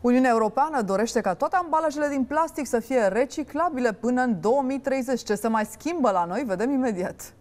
Uniunea Europeană dorește ca toate ambalajele din plastic să fie reciclabile până în 2030. Ce să mai schimbă la noi, vedem imediat.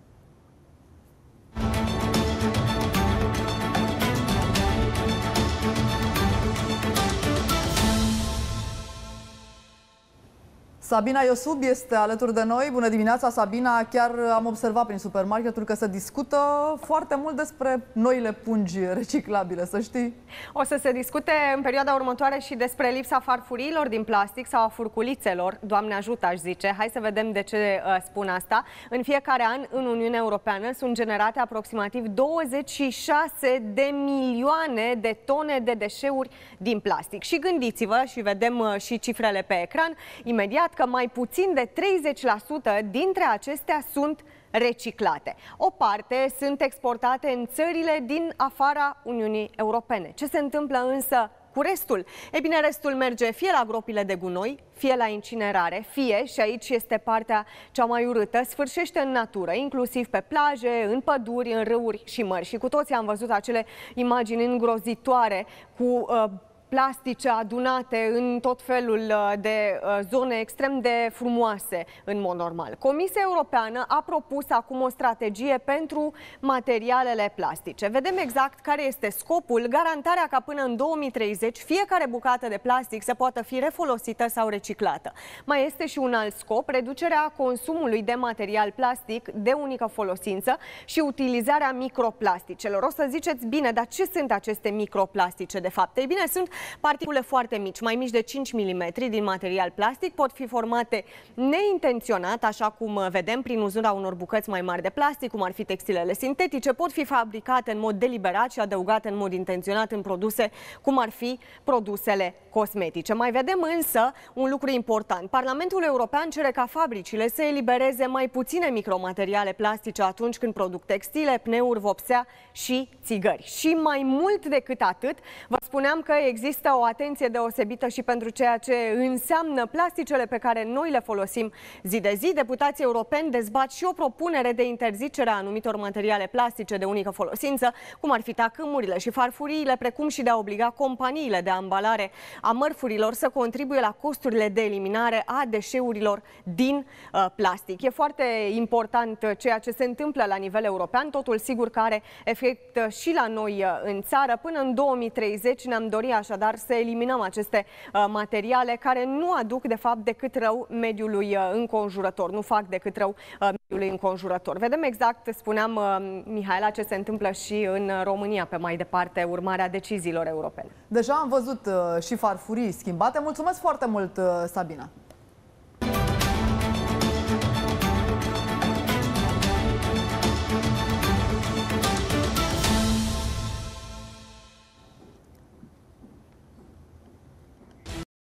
Sabina Iosub este alături de noi. Bună dimineața, Sabina! Chiar am observat prin supermarketul că se discută foarte mult despre noile pungi reciclabile, să știi. O să se discute în perioada următoare și despre lipsa farfuriilor din plastic sau a furculițelor. Doamne ajută, aș zice. Hai să vedem de ce uh, spun asta. În fiecare an, în Uniunea Europeană, sunt generate aproximativ 26 de milioane de tone de deșeuri din plastic. Și gândiți-vă și vedem uh, și cifrele pe ecran. Imediat că mai puțin de 30% dintre acestea sunt reciclate. O parte sunt exportate în țările din afara Uniunii Europene. Ce se întâmplă însă cu restul? E bine, restul merge fie la gropile de gunoi, fie la incinerare, fie, și aici este partea cea mai urâtă, sfârșește în natură, inclusiv pe plaje, în păduri, în râuri și mări. Și cu toții am văzut acele imagini îngrozitoare cu uh, plastice adunate în tot felul uh, de uh, zone extrem de frumoase în mod normal. Comisia Europeană a propus acum o strategie pentru materialele plastice. Vedem exact care este scopul, garantarea ca până în 2030 fiecare bucată de plastic să poată fi refolosită sau reciclată. Mai este și un alt scop, reducerea consumului de material plastic de unică folosință și utilizarea microplasticelor. O să ziceți, bine, dar ce sunt aceste microplastice de fapt? Ei bine, sunt Particule foarte mici, mai mici de 5 mm din material plastic, pot fi formate neintenționat, așa cum vedem, prin uzura unor bucăți mai mari de plastic, cum ar fi textilele sintetice, pot fi fabricate în mod deliberat și adăugate în mod intenționat în produse, cum ar fi produsele cosmetice. Mai vedem însă un lucru important. Parlamentul European cere ca fabricile să elibereze mai puține micromateriale plastice atunci când produc textile, pneuri, vopsea și țigări. Și mai mult decât atât, vă spuneam că există Există o atenție deosebită și pentru ceea ce înseamnă plasticele pe care noi le folosim zi de zi. Deputații europeni dezbat și o propunere de interzicere a anumitor materiale plastice de unică folosință, cum ar fi tacâmurile și farfuriile, precum și de a obliga companiile de ambalare a mărfurilor să contribuie la costurile de eliminare a deșeurilor din uh, plastic. E foarte important uh, ceea ce se întâmplă la nivel european, totul sigur că are efect uh, și la noi uh, în țară. Până în 2030 ne-am dorit așa așadar să eliminăm aceste uh, materiale care nu aduc de fapt decât rău mediului uh, înconjurător, nu fac decât rău uh, mediului înconjurător. Vedem exact, spuneam Mihaela, ce se întâmplă și în România pe mai departe urmarea deciziilor europene. Deja am văzut și farfurii schimbate. Mulțumesc foarte mult, Sabina!